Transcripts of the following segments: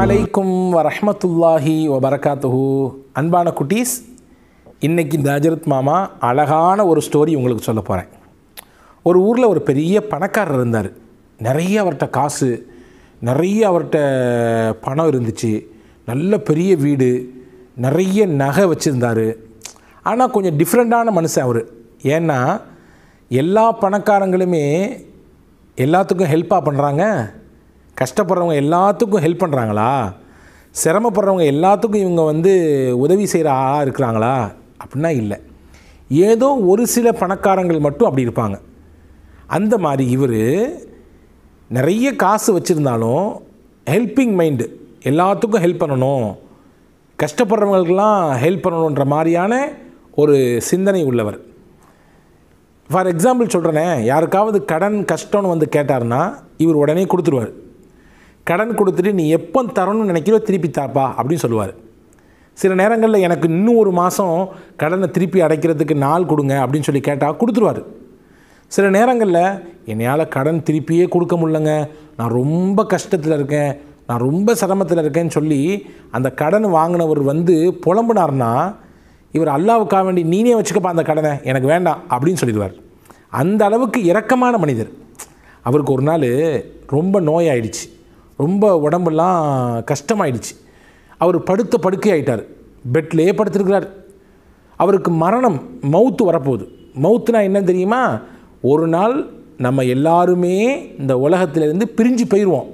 அலைக்கும் வரஹமத்துல்லாஹி வபரகாத்துஹு அன்பான குட்டீஸ் இன்றைக்கி இந்த அஜரத் மாமா அழகான ஒரு ஸ்டோரி உங்களுக்கு சொல்ல போகிறேன் ஒரு ஊரில் ஒரு பெரிய பணக்காரர் இருந்தார் நிறைய அவர்கிட்ட காசு நிறைய அவர்கிட்ட பணம் இருந்துச்சு நல்ல பெரிய வீடு நிறைய நகை வச்சுருந்தார் ஆனால் கொஞ்சம் டிஃப்ரெண்ட்டான மனுஷன் அவர் ஏன்னா எல்லா பணக்காரங்களுமே எல்லாத்துக்கும் ஹெல்ப்பாக பண்ணுறாங்க கஷ்டப்படுறவங்க எல்லாத்துக்கும் ஹெல்ப் பண்ணுறாங்களா சிரமப்படுறவங்க எல்லாத்துக்கும் இவங்க வந்து உதவி செய்கிற ஆளாக இருக்கிறாங்களா அப்படின்னா இல்லை ஏதோ ஒரு சில பணக்காரங்கள் மட்டும் அப்படி இருப்பாங்க அந்த மாதிரி இவர் நிறைய காசு வச்சுருந்தாலும் ஹெல்ப்பிங் மைண்டு எல்லாத்துக்கும் ஹெல்ப் பண்ணணும் கஷ்டப்படுறவங்களுக்கெல்லாம் ஹெல்ப் பண்ணணுன்ற மாதிரியான ஒரு சிந்தனை உள்ளவர் ஃபார் எக்ஸாம்பிள் சொல்கிறேனே யாருக்காவது கடன் கஷ்டம்னு வந்து கேட்டார்னா இவர் உடனே கொடுத்துருவார் கடன் கொடுத்துட்டு நீ எப்போ தரணும்னு நினைக்கிறோ திருப்பி தாப்பா அப்படின்னு சொல்லுவார் சில நேரங்களில் எனக்கு இன்னும் ஒரு மாதம் கடனை திருப்பி அடைக்கிறதுக்கு நாள் கொடுங்க அப்படின்னு சொல்லி கேட்டால் கொடுத்துருவார் சில நேரங்களில் என்னையால் கடன் திருப்பியே கொடுக்க முடிலங்க நான் ரொம்ப கஷ்டத்தில் இருக்கேன் நான் ரொம்ப சிரமத்தில் இருக்கேன்னு சொல்லி அந்த கடன் வாங்கினவர் வந்து புலம்புனார்னா இவர் அல்லாவுக்காக வேண்டி நீனே வச்சுக்கப்பா அந்த கடனை எனக்கு வேண்டாம் அப்படின்னு சொல்லிடுவார் அந்த அளவுக்கு இரக்கமான மனிதர் அவருக்கு ஒரு நாள் ரொம்ப நோயாயிடுச்சு ரொம்ப உடம்பெல்லாம் கஷ்டமாயிடுச்சு அவர் படுத்த படுக்கை ஆயிட்டார் பெட்லேயே படுத்திருக்கிறார் அவருக்கு மரணம் மவுத்து வரப்போகுது மவுத்துனா என்ன தெரியுமா ஒரு நாள் நம்ம எல்லாருமே இந்த உலகத்திலேருந்து பிரிஞ்சு போயிடுவோம்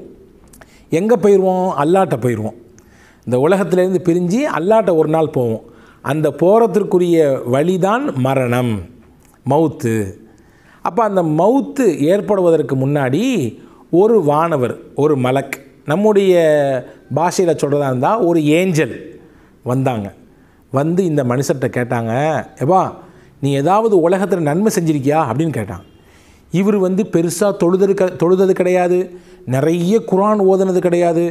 எங்கே போயிடுவோம் அல்லாட்ட போயிடுவோம் இந்த உலகத்திலேருந்து பிரிஞ்சு அல்லாட்ட ஒரு நாள் போவோம் அந்த போகிறதற்குரிய வழிதான் மரணம் மவுத்து அப்போ அந்த மவுத்து ஏற்படுவதற்கு முன்னாடி ஒரு வானவர் ஒரு மலக் நம்முடைய பாஷையில் சொல்கிறதா இருந்தால் ஒரு ஏஞ்சல் வந்தாங்க வந்து இந்த மனுஷர்கிட்ட கேட்டாங்க எப்பா நீ ஏதாவது உலகத்தில் நன்மை செஞ்சிருக்கியா அப்படின்னு கேட்டான் இவர் வந்து பெருசாக தொழுதது க தொழுதது கிடையாது நிறைய குரான் ஓதுனது கிடையாது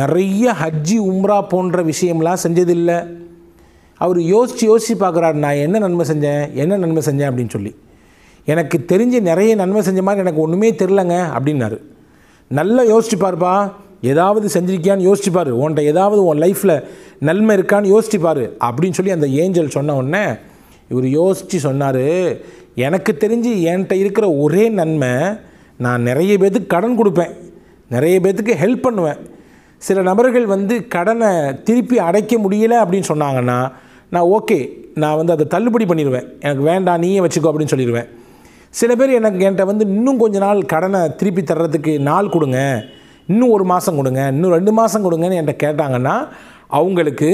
நிறைய ஹஜ்ஜி உம்ரா போன்ற விஷயம்லாம் செஞ்சதில்லை அவர் யோசித்து யோசித்து பார்க்குறாரு நான் என்ன நன்மை செஞ்சேன் என்ன நன்மை செஞ்சேன் அப்படின்னு சொல்லி எனக்கு தெரிஞ்சு நிறைய நன்மை செஞ்ச மாதிரி எனக்கு ஒன்றுமே தெரிலங்க அப்படின்னாரு நல்லா யோசிச்சு பாருப்பா ஏதாவது செஞ்சிருக்கியான்னு யோசிச்சு பாரு உன்ட்ட ஏதாவது உன் லைஃப்பில் நன்மை இருக்கான்னு யோசிச்சு பாரு அப்படின்னு சொல்லி அந்த ஏஞ்சல் சொன்ன உடனே இவர் யோசித்து சொன்னார் எனக்கு தெரிஞ்சு என்கிட்ட இருக்கிற ஒரே நன்மை நான் நிறைய பேர்த்துக்கு கடன் கொடுப்பேன் நிறைய பேர்த்துக்கு ஹெல்ப் பண்ணுவேன் சில நபர்கள் வந்து கடனை திருப்பி அடைக்க முடியலை அப்படின்னு சொன்னாங்கன்னா நான் ஓகே நான் வந்து அதை தள்ளுபடி பண்ணிடுவேன் எனக்கு வேண்டாம் நீயே வச்சுக்கோ அப்படின்னு சொல்லிடுவேன் சில பேர் எனக்கு என்கிட்ட வந்து இன்னும் கொஞ்ச நாள் கடனை திருப்பி தர்றதுக்கு நாள் கொடுங்க இன்னும் ஒரு மாதம் கொடுங்க இன்னும் ரெண்டு மாதம் கொடுங்கன்னு என்கிட்ட கேட்டாங்கன்னா அவங்களுக்கு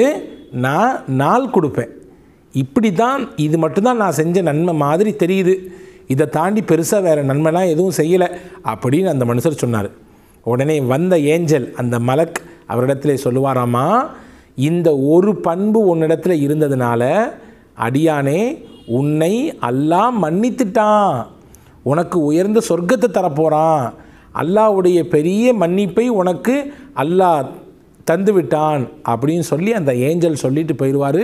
நான் நாள் கொடுப்பேன் இப்படி தான் இது மட்டும்தான் நான் செஞ்ச நன்மை மாதிரி தெரியுது இதை தாண்டி பெருசாக வேறு நன்மைலாம் எதுவும் செய்யலை அப்படின்னு அந்த மனுஷர் சொன்னார் உடனே வந்த ஏஞ்சல் அந்த மலக் அவரிடத்துல சொல்லுவாராமா இந்த ஒரு பண்பு உன்னிடத்தில் இருந்ததுனால அடியானே உன்னை அல்லாஹ் மன்னித்துட்டான் உனக்கு உயர்ந்த சொர்க்கத்தை தரப்போகிறான் அல்லாவுடைய பெரிய மன்னிப்பை உனக்கு அல்லாஹ் தந்துவிட்டான் அப்படின்னு சொல்லி அந்த ஏஞ்சல் சொல்லிட்டு போயிடுவார்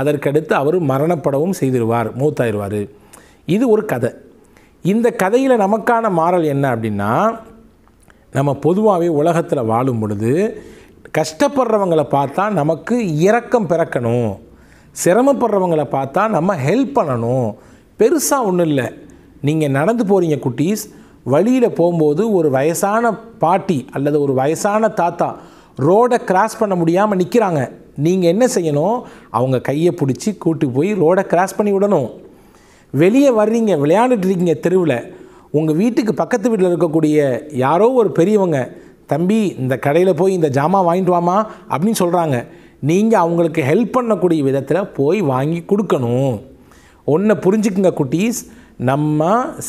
அதற்கடுத்து அவர் மரணப்படவும் செய்திருவார் மூத்தாயிடுவார் இது ஒரு கதை இந்த கதையில் நமக்கான மாறல் என்ன அப்படின்னா நம்ம பொதுவாகவே உலகத்தில் வாழும் பொழுது கஷ்டப்படுறவங்களை பார்த்தா நமக்கு இரக்கம் பிறக்கணும் சிரமப்படுறவங்களை பார்த்தா நம்ம ஹெல்ப் பண்ணணும் பெருசாக ஒன்றும் இல்லை நீங்கள் நடந்து போகிறீங்க குட்டீஸ் வழியில் போகும்போது ஒரு வயசான பாட்டி அல்லது ஒரு வயசான தாத்தா ரோடை கிராஸ் பண்ண முடியாமல் நிற்கிறாங்க நீங்கள் என்ன செய்யணும் அவங்க கையை பிடிச்சி கூட்டி போய் ரோடை கிராஸ் பண்ணி விடணும் வெளியே வர்றீங்க விளையாண்டுட்டு இருக்கீங்க தெருவில் உங்கள் வீட்டுக்கு பக்கத்து வீட்டில் இருக்கக்கூடிய யாரோ ஒரு பெரியவங்க தம்பி இந்த கடையில் போய் இந்த ஜாமான் வாங்கிட்டு வாமா அப்படின்னு சொல்கிறாங்க நீங்கள் அவங்களுக்கு ஹெல்ப் பண்ணக்கூடிய விதத்தில் போய் வாங்கி கொடுக்கணும் ஒன்றை புரிஞ்சுக்குங்க குட்டீஸ் நம்ம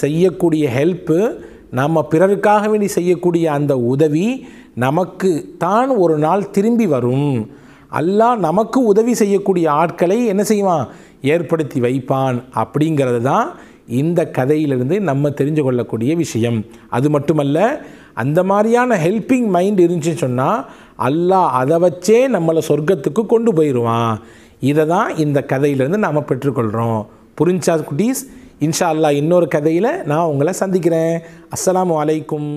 செய்யக்கூடிய ஹெல்ப்பு நம்ம பிறருக்காக வேண்டி செய்யக்கூடிய அந்த உதவி நமக்கு தான் ஒரு நாள் திரும்பி வரும் அல்லா நமக்கு உதவி செய்யக்கூடிய ஆட்களை என்ன செய்வான் ஏற்படுத்தி வைப்பான் அப்படிங்கிறது தான் இந்த கதையிலிருந்து நம்ம தெரிஞ்சு கொள்ளக்கூடிய விஷயம் அது மட்டுமல்ல அந்த மாதிரியான ஹெல்பிங் மைண்ட் இருந்துச்சுன்னு சொன்னால் அல்லாஹ் அதை வச்சே நம்மளை சொர்க்கத்துக்கு கொண்டு போயிடுவான் இதை தான் இந்த கதையிலேருந்து நாம் பெற்றுக்கொள்கிறோம் புரிஞ்சா குட்டீஸ் இன்ஷா அல்லா இன்னொரு கதையில் நான் உங்களை சந்திக்கிறேன் அஸ்லாம் வலைக்கும்